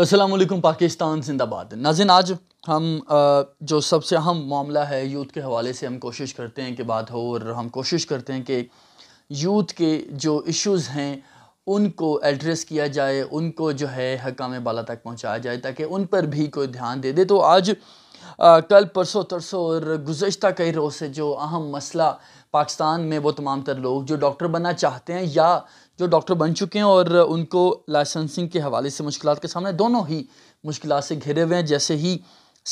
असलम पाकिस्तान जिंदाबाद नाजिन आज हम जो सबसे अहम मामला है यूथ के हवाले से हम कोशिश करते हैं कि बात हो और हम कोशिश करते हैं कि यूथ के जो इश्यूज़ हैं उनको एड्रेस किया जाए उनको जो है हकाम बाला तक पहुंचाया जाए ताकि उन पर भी कोई ध्यान दे दे तो आज आ, कल परसों तरसों और गुज्त कई रोज़ से जो अहम मसला पाकिस्तान में वो तमाम तर लोग जो डॉक्टर बनना चाहते हैं या जो डॉक्टर बन चुके हैं और उनको लाइसेंसिंग के हवाले से मुश्किल के सामने दोनों ही मुश्किल से घिरे हुए हैं जैसे ही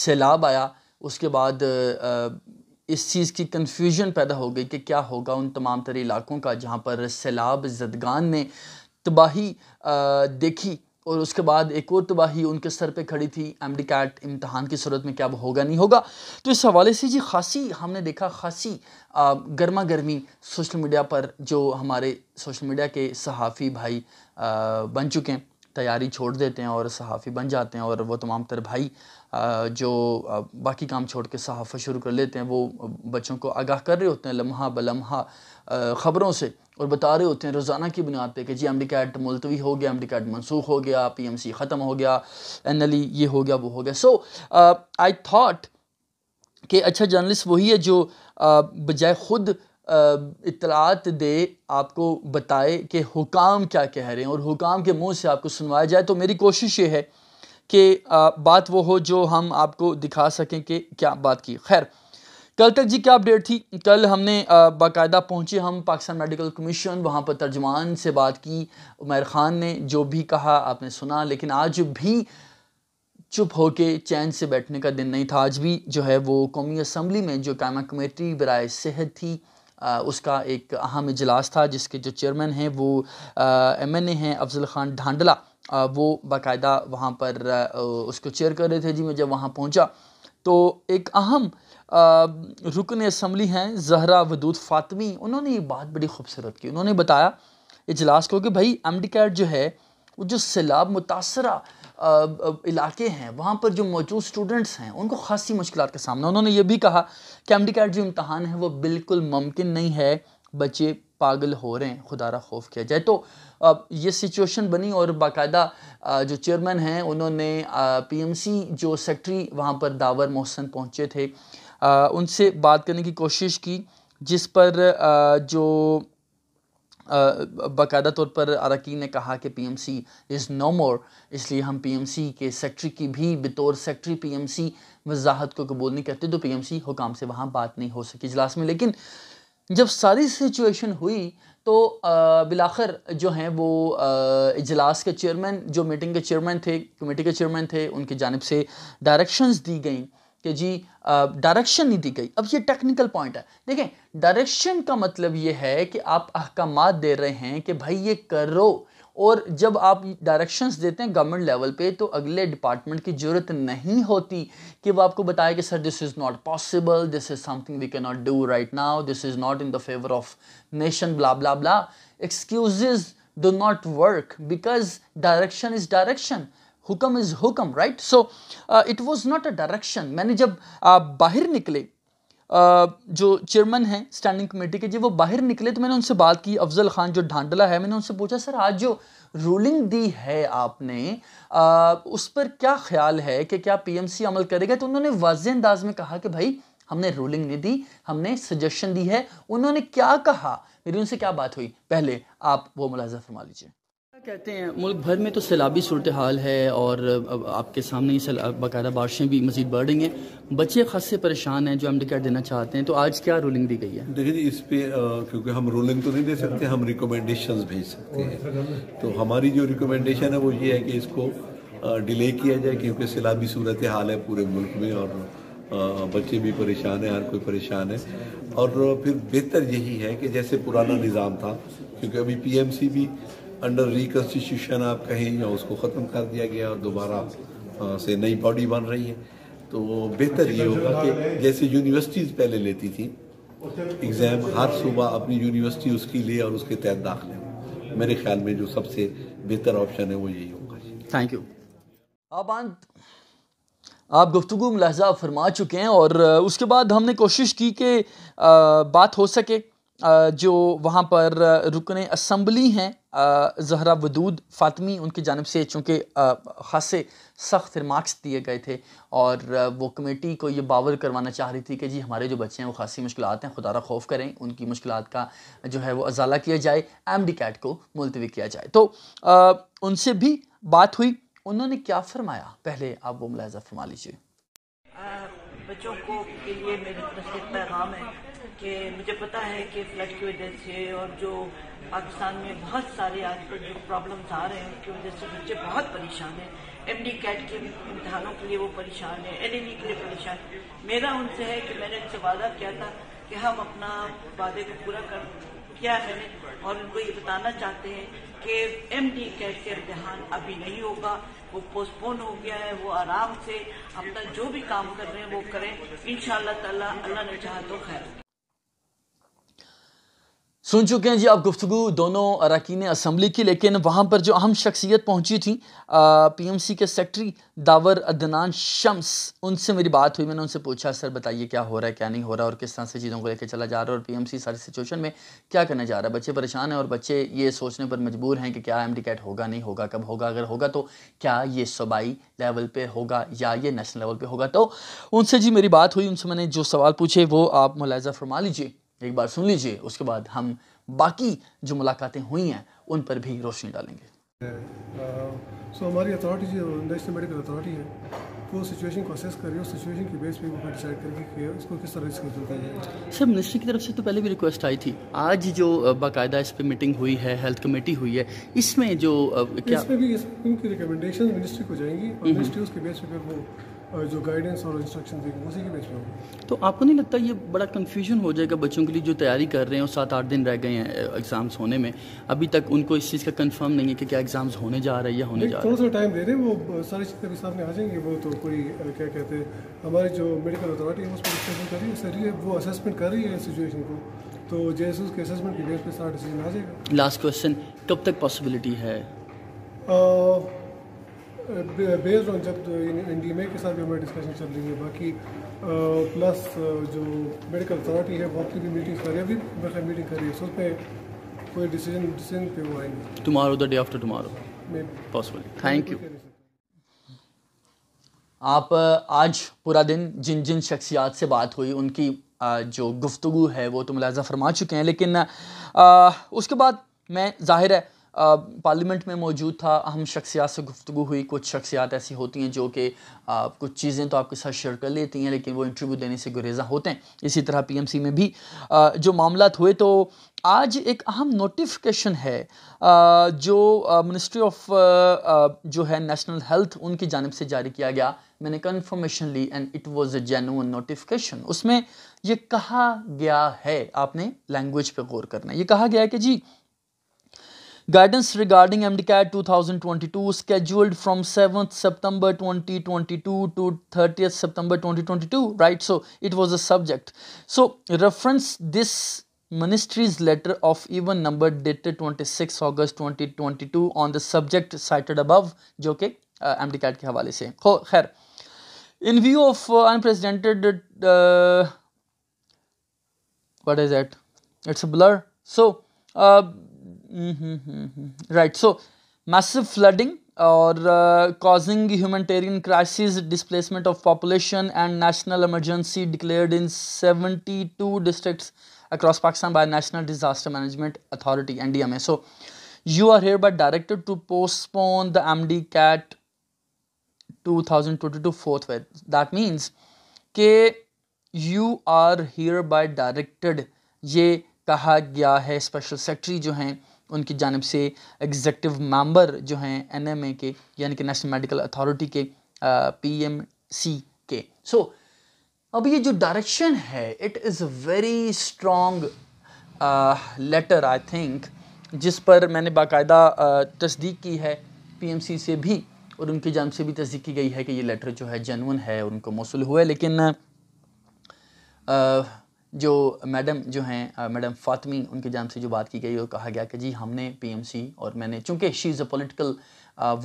सैलाब आया उसके बाद इस चीज़ की कन्फ्यूजन पैदा हो गई कि क्या होगा उन तमाम तरह इलाकों का जहाँ पर सैलाब जदगान ने तबाही देखी और उसके बाद एक और तबाही उनके सर पे खड़ी थी एम डी कैट इम्तहान की सूरत में क्या वो होगा नहीं होगा तो इस हवाले से जी खासी हमने देखा खासी गर्मा गर्मी सोशल मीडिया पर जो हमारे सोशल मीडिया के सहाफ़ी भाई बन चुके हैं तैयारी छोड़ देते हैं और सहाफ़ी बन जाते हैं और वो तमाम तर भाई जो बाकी काम छोड़ के सहाफ़ा शुरू कर लेते हैं वो बच्चों को आगाह कर रहे होते हैं लम्हा बलम्हा ख़बरों से और बता रहे होते हैं रोज़ाना की बुनियाद पर कि जी एम डी कैट मुलतवी हो गया एम डी कैट मनसूख हो गया पी एम सी ख़त्म हो गया एन एल ई ये हो गया वो हो गया सो आई थाट कि अच्छा जर्नलिस्ट वही है जो बजाय ख़ुद इतलात दे आपको बताए कि हुकाम क्या कह रहे हैं और हुकाम के मुंह से आपको सुनवाया जाए तो मेरी कोशिश ये है कि बात वो हो जो हम आपको दिखा सकें कि क्या बात की खैर कल तक जी क्या अपडेट थी कल हमने बाकायदा पहुँचे हम पाकिस्तान मेडिकल कमीशन वहाँ पर तर्जमान से बात की उमर ख़ान ने जो भी कहा आपने सुना लेकिन आज भी चुप होके चैन से बैठने का दिन नहीं था आज भी जो है वो कौमी असम्बली में जो कायमा कमेटी बरए सेहत थी आ, उसका एक अहम इजलास था जिसके जो चेयरमैन हैं वो एम एन ए हैं अफजल ख़ान ढांडला वो बाकायदा वहाँ पर उसको चेयर कर रहे थे जी मैं जब वहाँ पहुँचा तो एक अहम रुकन असम्बली हैं जहरा वदूद फातमी उन्होंने ये बात बड़ी खूबसूरत की उन्होंने बताया इजलास को कि भाई एम डी कैट जो है वो जो सैलाब मुतासरा इलाके हैं वहाँ पर जो मौजूद स्टूडेंट्स हैं उनको खासी मुश्किल का सामना उन्होंने ये भी कहा कि एम डी कैट जो इम्तहान है वो बिल्कुल मुमकिन नहीं है बच्चे पागल हो रहे हैं खुदा खौफ किया जाए तो ये सिचुएशन बनी और बाकायदा जो चेयरमैन हैं उन्होंने पीएमसी जो सेक्रेटरी वहाँ पर दावर मोहसन पहुँचे थे उनसे बात करने की कोशिश की जिस पर जो बाकायदा तौर पर अरकी ने कहा कि P M C is no more इसलिए हम पी एम सी के सेक्रेटरी की भी बतौर सेक्रेटरी पी एम सी वजाहत को कबूल नहीं करते तो पी एम सी हुकाम से वहाँ बात नहीं हो सकी इजलास में लेकिन जब सारी सिचुएशन हुई तो बिलाखर जो हैं वो इजलास के चेयरमैन जो मीटिंग के चेयरमैन थे कमेटी के चेयरमैन थे उनकी जानब से डायरेक्शंस दी गई कि जी डायरेक्शन नहीं दी गई अब ये टेक्निकल पॉइंट है देखें डायरेक्शन का मतलब ये है कि आप अहकाम दे रहे हैं कि भाई ये करो और जब आप डायरेक्शंस देते हैं गवर्नमेंट लेवल पे तो अगले डिपार्टमेंट की ज़रूरत नहीं होती कि वो आपको बताए कि sir this is not possible this is something we can not do right now this is not in the favour of nation blah blah blah excuses do not work because direction is direction हुक्म is हुक्म right so it was not a direction मैंने जब uh, बाहर निकले जो chairman हैं standing committee के जी वो बाहर निकले तो मैंने उनसे बात की अफजल खान जो ढांडला है मैंने उनसे पूछा सर आज जो रूलिंग दी है आपने आ, उस पर क्या ख्याल है कि क्या पीएमसी अमल करेगा तो उन्होंने वाज अंदाज में कहा कि भाई हमने रूलिंग नहीं दी हमने सजेशन दी है उन्होंने क्या कहा मेरी उनसे क्या बात हुई पहले आप वो मुलाजा फरमा लीजिए कहते हैं मुल्क भर में तो सैलाबी सूरत हाल है और अब आपके सामने ही बाकायदा बारिशें भी मजीद बढ़ रही हैं बच्चे ख़ास से परेशान हैं जो हम डिकेट देना चाहते हैं तो आज क्या रूलिंग दी गई है देखिए इस पर क्योंकि हम रूलिंग तो नहीं दे सकते हम रिकमेंडेशन भेज सकते हैं तो हमारी जो रिकमेंडेशन है वो ये है कि इसको डिले किया जाए क्योंकि सैलाबी सूरत हाल है पूरे मुल्क में और बच्चे भी परेशान हैं हर कोई परेशान है और फिर बेहतर यही है कि जैसे पुराना निज़ाम था क्योंकि अभी पी भी अंडर रिकन्स्टिट्यूशन आप कहें या उसको ख़त्म कर दिया गया और दोबारा से नई बॉडी बन रही है तो बेहतर ये अच्छा, होगा कि जैसे यूनिवर्सिटीज़ पहले लेती थी एग्ज़ाम हर सुबह अपनी यूनिवर्सिटी उसकी ले और उसके तहत दाखिले मेरे ख्याल में जो सबसे बेहतर ऑप्शन है वो यही होगा थैंक यू अब अंत आप गुफ्तु मुलाजा फरमा चुके हैं और उसके बाद हमने कोशिश की कि बात हो सके जो वहाँ पर रुकन असम्बली हैं जहरा वदूद फ़ातमी उनकी जानब से चूँकि खासे सख्त रिमार्क्स दिए गए थे और वो कमेटी को ये बावर करवाना चाह रही थी कि जी हमारे जो बच्चे हैं वो खासी मुश्किल हैं खुदा रा खौफ करें उनकी मुश्किल का जो है वो अजाला किया जाए एम डी कैट को मुलतवी किया जाए तो आ, उनसे भी बात हुई उन्होंने क्या फरमाया पहले आप वो मुलाजा फरमा लीजिए बच्चों को के लिए मेरी तरफ से पैगाम है कि मुझे पता है कि फ्लड की वजह से और जो पाकिस्तान में बहुत सारे आजकल जो प्रॉब्लम्स आ रहे हैं उनकी वजह से बच्चे बहुत परेशान हैं एम डी कैट के इम्तहानों के लिए वो परेशान है एल e के लिए परेशान है मेरा उनसे है कि मैंने उनसे वादा किया था कि हम अपना वादे को पूरा कर किया मैंने और उनको ये बताना चाहते हैं कि एम डी कैट का इम्तहान अभी नहीं होगा वो पोस्टपोन हो गया है वो आराम से अपना जो भी काम कर रहे हैं वो करें इन ताला अल्लाह ने चाह तो खैर सुन चुके हैं जी आप गुफ्तु दोनों अरकान असम्बली की लेकिन वहाँ पर जो अहम शख्सियत पहुँची थी पी एम सी के सेक्रटरी दावर अदनान शम्स उनसे मेरी बात हुई मैंने उनसे पूछा सर बताइए क्या हो रहा है क्या नहीं हो रहा और किस तरह से चीज़ों को लेकर चला जा रहा है और पी एम सी सारी सिचुएशन में क्या करने जा रहा है बच्चे परेशान हैं और बच्चे ये सोचने पर मजबूर हैं कि क्या एम डी कैट होगा नहीं होगा कब होगा अगर होगा तो क्या ये सूबाई लेवल पर होगा या ये नेशनल लेवल पर होगा तो उनसे जी मेरी बात हुई उनसे मैंने जो सवाल पूछे वो आप मुलायजा फरमा लीजिए एक बार सुन लीजिए उसके बाद हम बाकी जो मुलाकातें हुई हैं उन पर भी रोशनी डालेंगे सो uh, हमारी अथॉरिटी जो नेशनल मेडिकल अथॉरिटी है वो सिचुएशन को असेस करिए और सिचुएशन की बेस पे वो डिसाइड करेगी कि उसको किस तरह से होता है सर मिनिस्ट्री की तरफ से तो पहले भी रिक्वेस्ट आई थी आज जो uh, बाकायदा इस पे मीटिंग हुई है हेल्थ कमेटी हुई है इसमें जो uh, क्या इसमें भी इस, इनकी रिकमेंडेशन मिनिस्ट्री को जाएंगी और मिनिस्ट्री उसके बेस पे वो जो गाइडेंस और इंस्ट्रक्शन देंगे उसी के बेस पे होगा तो आपको नहीं लगता ये बड़ा कन्फ्यूजन हो जाएगा बच्चों के लिए जो तैयारी कर रहे हैं और सात आठ दिन रह गए हैं एग्ज़ाम्स होने में अभी तक उनको इस चीज़ का कन्फर्म नहीं है कि क्या एग्ज़ाम्स होने जा रहे हैं या होने जा रहे हैं थोड़ा सा टाइम दे दें वो सारी चीज़ें अभी सामने आ जाएंगे वो तो कोई क्या कहते हैं हमारे जो मेडिकल अथॉरिटी है उस पर डिस्कशन कर रही है सर ये वो असेसमेंट कर रही है सिचुएशन को तो जैसे उसके असेसमेंट के बेस पर सारा डिसीजन आ जाएगा लास्ट क्वेश्चन कब तक पॉसिबिलिटी है बेस्ड ऑन जब एन डी के साथ भी हमारी डिस्कशन चल रही है बाकी प्लस uh, uh, जो मेडिकल अथॉरिटी है वहाँ की भी मीटिंग कर रही है अभी मैं मीटिंग कर रही है सो उसमें कोई डिसीजन डिसीजन पे वो आएंगे tomorrow the day after tomorrow possible thank you आप uh, आज पूरा दिन जिन जिन शख्सियात से बात हुई उनकी जो गुफ्तु है वो तो मुलाजा फरमा चुके हैं लेकिन आ, उसके बाद मैं जाहिर है पार्लियामेंट में मौजूद था अहम शख्सियात से गुफ्तु हुई कुछ शख्सियात ऐसी होती हैं जो कि कुछ चीज़ें तो आपके साथ शेयर कर लेती हैं लेकिन वो इंटरव्यू देने से गुरेजा होते हैं इसी तरह पी एम सी में भी आ, जो मामला हुए तो आज एक अहम नोटिफिकेशन है आ, जो मिनिस्ट्री ऑफ जो है नेशनल हेल्थ उनकी जानब से जारी किया गया मैंने कन्फर्मेशन ली and it was a genuine notification उसमें ये कहा गया है आपने लैंग्वेज पर गौर करना ये कहा गया है कि जी Guidance regarding MDCAT 2022 scheduled from 7th September 2022 to 30th September 2022, right? So it was a subject. So reference this ministry's letter of even number dated 26 August 2022 on the subject cited above, joke MDCA MDCAT के हवाले से हो खैर in view of uh, unprecedented uh, what is that? it's a blur so uh, right so massive flooding और causing humanitarian crisis displacement of population and national emergency declare in seventy two district across Pakistan by national disaster management authority N D M A so you are hereby directed to postpone the M D CAT two thousand twenty two forthwith that means के you are hereby directed ये कहा गया है special secretary जो हैं उनकी जानब से एग्जेक्टिव मेंबर जो हैं एनएमए के यानी कि नेशनल मेडिकल अथॉरिटी के पीएमसी के सो so, अब ये जो डायरेक्शन है it is a very strong letter I think जिस पर मैंने बाकायदा तस्दीक की है पीएमसी से भी और उनकी जानब से भी तस्दीक की गई है कि ये लेटर जो है जेनवन है और उनको मौसू हुआ है लेकिन uh, जो मैडम जो हैं मैडम फातमी उनके जान से जो बात की गई और कहा गया कि जी हमने पीएमसी और मैंने चूँकि she is a political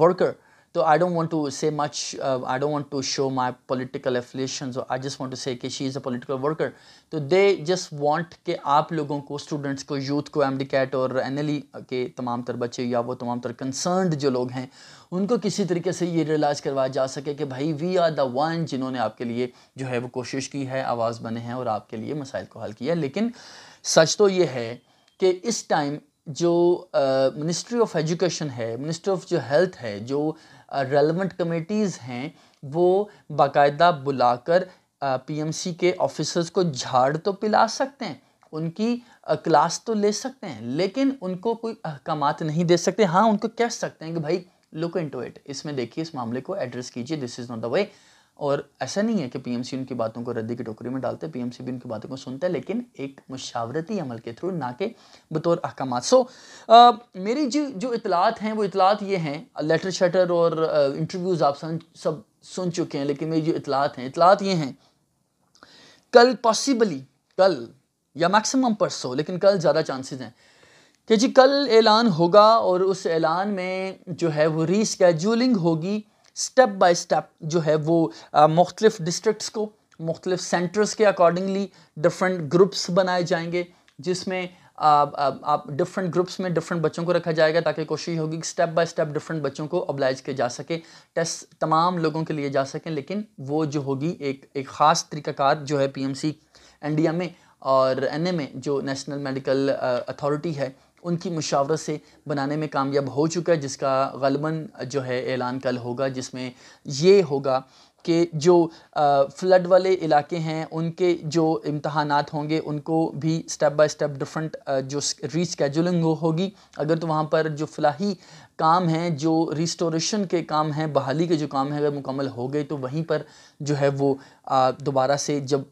worker Uh, तो I don't want to say much I don't want to show my political affiliation I just want to say कि she is a political worker तो they just want के आप लोगों को students को youth को M CAT और N e के तमाम तर बच्चे या वो तमाम तर कंसर्नड जो लोग हैं उनको किसी तरीके से ये रियलाइज़ करवाया जा सके कि भाई वी आर द वन जिन्होंने आपके लिए जो है वो कोशिश की है आवाज़ बने हैं और आपके लिए मसाइल को हल किया है लेकिन सच तो ये है कि इस टाइम जो मिनिस्ट्री ऑफ एजुकेशन है मिनिस्ट्री ऑफ जो हेल्थ है जो uh, रेलेवेंट कमेटीज़ हैं वो बाकायदा बुलाकर पीएमसी के ऑफिसर्स को झाड़ तो पिला सकते हैं उनकी क्लास तो ले सकते हैं लेकिन उनको कोई अहकाम नहीं दे सकते हाँ उनको कह सकते हैं कि भाई लुक इन टू इट इसमें देखिए इस मामले को एड्रेस कीजिए this is not the way और ऐसा नहीं है कि पीएमसी उनकी बातों को रद्दी की टोकरी में डालते पीएमसी भी उनकी बातों को सुनते हैं लेकिन एक मुशावरती अमल के थ्रू ना के बतौर अहकाम सो so, मेरी जो जो इतलात हैं वो इतलात ये हैं लेटर शटर और इंटरव्यूज़ आप सब सब सुन चुके हैं लेकिन मेरी जो इतलात हैं इतलात ये हैं कल पॉसिबली कल या मैक्सिमम परसों लेकिन कल ज़्यादा चांसेज हैं कि जी कल ऐलान होगा और उस ऐलान में जो है वो रीस्केजूलिंग होगी स्टेप बाय स्टेप जो है वो मुख्तलिफ़ डिस्ट्रिक्ट्स को मुख्तलिफ़ सेंटर्स के अकॉर्डिंगली डिफरेंट ग्रुप्स बनाए जाएंगे जिसमें आप डिफरेंट ग्रुप्स में डिफरेंट बच्चों को रखा जाएगा ताकि कोशिश होगी कि स्टेप बाय स्टेप डिफरेंट बच्चों को अबलाइज किया जा सके टेस्ट तमाम लोगों के लिए जा सकें लेकिन वो जो होगी एक एक ख़ास तरीक़ाकार जो है पीएमसी एनडीएम में और एनएमए में जो नेशनल मेडिकल अथॉरिटी है उनकी मशावरत से बनाने में कामयाब हो चुका है जिसका गलबन जो है ऐलान कल होगा जिसमें ये होगा के जो फ्लड वाले इलाके हैं उनके जो इम्तहान होंगे उनको भी स्टेप बाय स्टेप डिफरेंट जो रीस्केजुलिंग होगी अगर तो वहाँ पर जो फलाही काम हैं जो रिस्टोरेशन के काम हैं बहाली के जो काम हैं अगर मुकम्मल हो गए तो वहीं पर जो है वो दोबारा से जब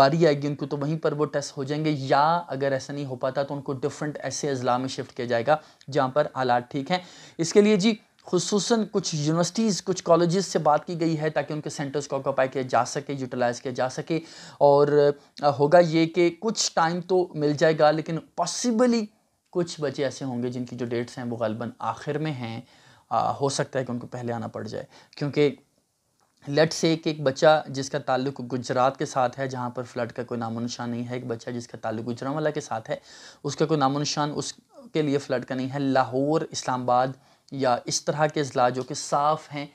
बारी आएगी उनको तो वहीं पर वो टेस्ट हो जाएंगे या अगर ऐसा नहीं हो पाता तो उनको डिफरेंट ऐसे अजला में शिफ्ट किया जाएगा जहाँ पर हालात ठीक हैं इसके लिए जी खसूस कुछ यूनिवर्सिटीज़ कुछ कॉलेज से बात की गई है ताकि उनके सेंटर्स को ऑक्यूपाई किया जा सके यूटिलाइज़ किया जा सके और होगा ये कि कुछ टाइम तो मिल जाएगा लेकिन पॉसिबली कुछ बच्चे ऐसे होंगे जिनकी जो डेट्स हैं वो गलबन आखिर में हैं हो सकता है कि उनको पहले आना पड़ जाए क्योंकि लेट से एक एक बच्चा जिसका ताल्लुक गुजरात के साथ है जहाँ पर फ्लड का कोई नामो निशान नहीं है एक बच्चा जिसका ताल्लुक गुजरावाला के साथ है उसका कोई नामो निशान उसके लिए फ्लड का नहीं है लाहौर इस्लामाबाद या इस तरह के अजला जो कि साफ़ हैं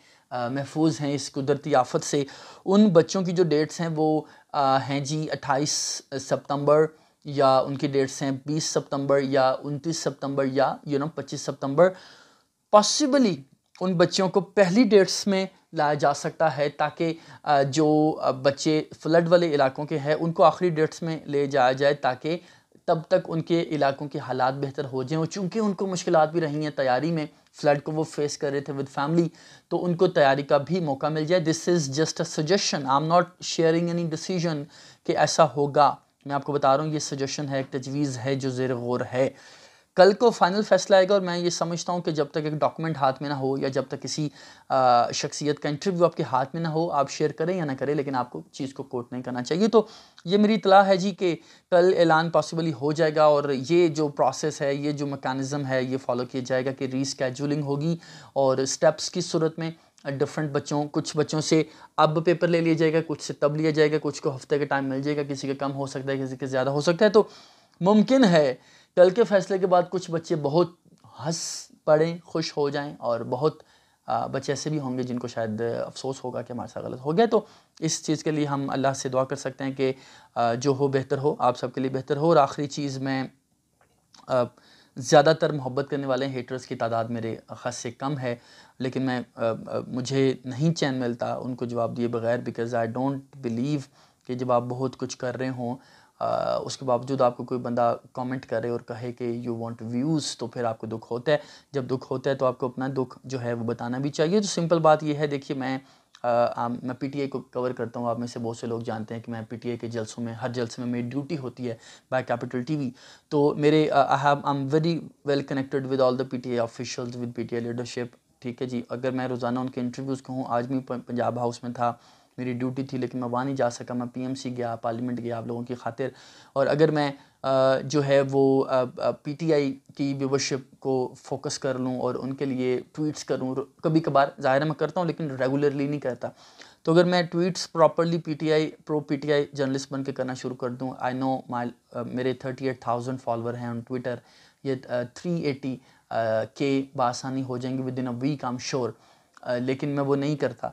महफूज हैं इस कुदरती आफत से उन बच्चों की जो डेट्स हैं वो आ, हैं जी 28 सितंबर या उनकी डेट्स हैं 20 सितंबर या 29 सितंबर या यू नो 25 सितंबर पॉसिबली उन बच्चों को पहली डेट्स में लाया जा सकता है ताकि जो बच्चे फ्लड वाले इलाकों के हैं उनको आखिरी डेट्स में ले जाया जाए ताकि तब तक उनके इलाकों के हालात बेहतर हो जाएँ और चूँकि उनको मुश्किल भी रही हैं तैयारी में फ्लड को वो फेस कर रहे थे विद फैमिली तो उनको तैयारी का भी मौका मिल जाए this is just a suggestion I am not sharing any decision कि ऐसा होगा मैं आपको बता रहा हूँ ये सजेशन है एक तजवीज़ है जो ज़ेर गौर है कल को फाइनल फैसला आएगा और मैं ये समझता हूँ कि जब तक एक डॉक्यूमेंट हाथ में ना हो या जब तक किसी शख्सियत का इंटरव्यू आपके हाथ में ना हो आप शेयर करें या ना करें लेकिन आपको चीज़ को कोट नहीं करना चाहिए तो ये मेरी इतला है जी कि कल ऐलान पॉसिबली हो जाएगा और ये जो प्रोसेस है ये जो मकानिज़म है ये फॉलो किया जाएगा कि रीस्केजुलिंग होगी और स्टेप्स की सूरत में डिफरेंट बच्चों कुछ बच्चों से अब पेपर ले लिया जाएगा कुछ से तब लिया जाएगा कुछ को हफ्ते का टाइम मिल जाएगा किसी का कम हो सकता है किसी का ज़्यादा हो सकता है तो मुमकिन है कल के फ़ैसले के बाद कुछ बच्चे बहुत हंस पड़े खुश हो जाएं और बहुत बच्चे ऐसे भी होंगे जिनको शायद अफसोस होगा कि हमारे साथ गलत हो गया तो इस चीज़ के लिए हम अल्लाह से दुआ कर सकते हैं कि जो हो बेहतर हो आप सबके लिए बेहतर हो और आखिरी चीज़ में ज़्यादातर मोहब्बत करने वाले हेटर्स की तादाद मेरे खास से कम है लेकिन मैं आ, आ, मुझे नहीं चैन मिलता उनको जवाब दिए बगैर बिकॉज़ आई डोंट बिलीव कि जब आप बहुत कुछ कर रहे हों आ, उसके बावजूद आपको कोई बंदा कमेंट करे और कहे कि यू वांट व्यूज़ तो फिर आपको दुख होता है जब दुख होता है तो आपको अपना दुख जो है वो बताना भी चाहिए तो सिंपल बात यह है देखिए मैं आ, आ, मैं पी को कवर करता हूँ आप में से बहुत से लोग जानते हैं कि मैं पी के जलसों में हर जलसे में मेरी ड्यूटी होती है बाय कैपिटल टीवी तो मेरे I have I am very well connected with all the PTI officials with P leadership ठीक है जी अगर मैं रोज़ाना उनके इंटरव्यूज़ कहूँ आज भी पंजाब हाउस में था मेरी ड्यूटी थी लेकिन मैं वहाँ नहीं जा सका मैं पीएमसी गया पार्लियामेंट गया आप लोगों की खातिर और अगर मैं जो है वो पीटीआई की व्यूवरशिप को फोकस कर लूँ और उनके लिए ट्वीट्स करूँ कभी कभार ज़ाहिर मैं करता हूँ लेकिन रेगुलरली नहीं करता तो अगर मैं tweets properly PTI pro PTI journalist बन के करना शुरू कर दूँ आई नो माई मेरे थर्टी एट थाउजेंड फॉलोअर हैं ऑन ट्विटर ये थ्री एटी के बासानी हो जाएंगे within a week I am sure लेकिन मैं वो नहीं करता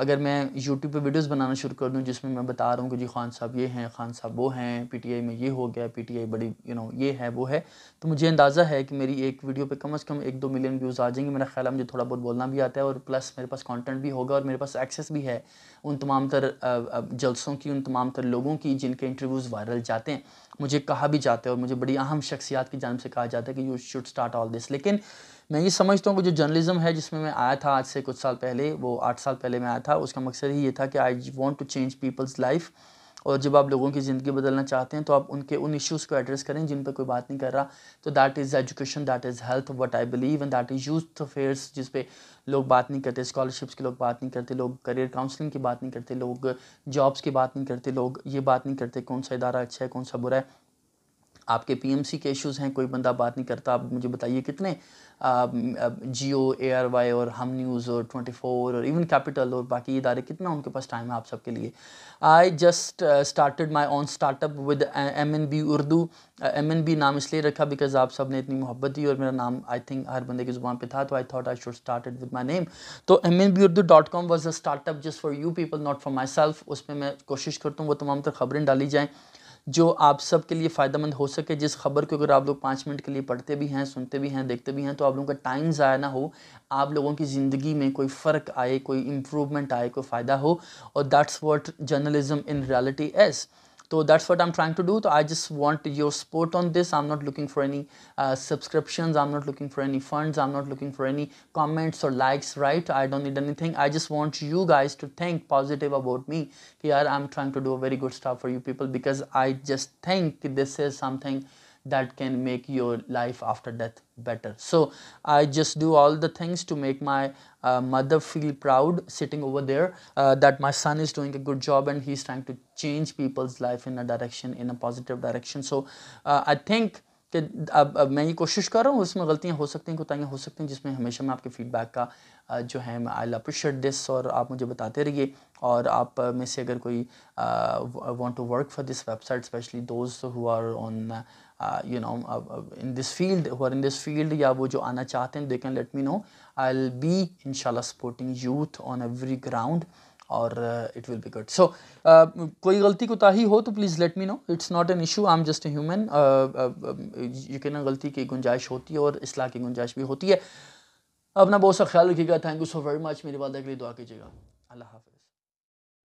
अगर मैं यूट्यूब पे वीडियोस बनाना शुरू कर दूं जिसमें मैं बता रहा हूँ कि जी खान साहब ये हैं खान साहब वो हैं पीटीआई में ये हो गया पीटीआई बड़ी यू नो ये है वो है तो मुझे अंदाज़ा है कि मेरी एक वीडियो पे कम से कम एक दो मिलियन व्यूज़ आ जाएंगे मेरा ख्याल मुझे थोड़ा बहुत बोलना भी आता है और प्लस मेरे पास कॉन्टेंट भी होगा और मेरे पास एक्सेस भी है उन तमाम तर जल्सों की उन तमाम तर लोगों की जिनके इंटरव्यूज़ वायरल जाते हैं मुझे कहा भी जाता है और मुझे बड़ी अहम शख्सियात की जानब से कहा जाता है कि you should start all this लेकिन मैं ये समझता हूँ कि जो जर्नलिज्म है जिसमें मैं आया था आज से कुछ साल पहले वो आठ साल पहले मैं आया था उसका मकसद ही ये था कि I want to change people's life और जब आप लोगों की ज़िंदगी बदलना चाहते हैं तो आप उनके उन इश्यूज़ को एड्रेस करें जिन पर कोई बात नहीं कर रहा तो that is education that is health what I believe and that is youth affairs जिस पे लोग बात नहीं करते स्कॉलरशिप्स की लोग बात नहीं करते लोग करियर काउंसलिंग की बात नहीं करते लोग जॉब्स की बात नहीं करते लोग ये बात नहीं करते कौन सा इदारा अच्छा है कौन सा बुरा है आपके पीएमसी के इश्यूज़ हैं कोई बंदा बात नहीं करता आप मुझे बताइए कितने जियो ए आर वाई और हम न्यूज़ और ट्वेंटी फोर और इवन कैपिटल और बाकी इदारे कितना उनके पास टाइम है आप सबके लिए I just started my own startup with M N B Urdu M N B नाम इसलिए रखा बिकॉज आप सब ने इतनी मोहब्बत दी और मेरा नाम आई थिंक हर बंदे की ज़ुबान पर था तो I thought I should start with my name तो M N B Urdu dot com was a startup just for you people not for myself उसमें मैं कोशिश करता हूँ वो तमाम तर खबरें डाली जाएँ जो आप सब के लिए फ़ायदेमंद हो सके जिस खबर को अगर आप लोग पाँच मिनट के लिए पढ़ते भी हैं सुनते भी हैं देखते भी हैं तो आप लोगों का टाइम ज़ाया ना हो आप लोगों की ज़िंदगी में कोई फ़र्क आए कोई इम्प्रूवमेंट आए कोई फ़ायदा हो और that's what journalism in reality as so that's what i'm trying to do i just want your support on this i'm not looking for any uh, subscriptions i'm not looking for any funds i'm not looking for any comments or likes right i don't need anything i just want you guys to think positive about me here i'm trying to do a very good stuff for you people because i just think this is something that can make your life after death better so i just do all the things to make my uh, mother feel proud sitting over there uh, that my son is doing a good job and he's trying to change people's life in a direction in a positive direction so uh, i think कि अब अब मैं ये कोशिश कर रहा हूँ उसमें गलतियाँ हो सकती हैं कोताहियाँ हो सकती हैं जिसमें हमेशा मैं आपके फीडबैक का uh, जो है आई अप्रिशिएट दिस और आप मुझे बताते रहिए और आप uh, में से अगर कोई want to work for this website specially those who are on you know in this field who in this field या वो जो आना चाहते हैं they can let me know I will be in supporting youth on every ground और it will be good so कोई गलती कोताही हो तो please let me know it's not an issue I am just a human you कहना गलती की गुंजाइश होती है और इसलाह की गुंजाइश भी होती है अपना बहुत सा ख्याल रखिएगा thank you so very much मेरी वादा के लिए दुआ कीजिएगा अल्लाह हाफि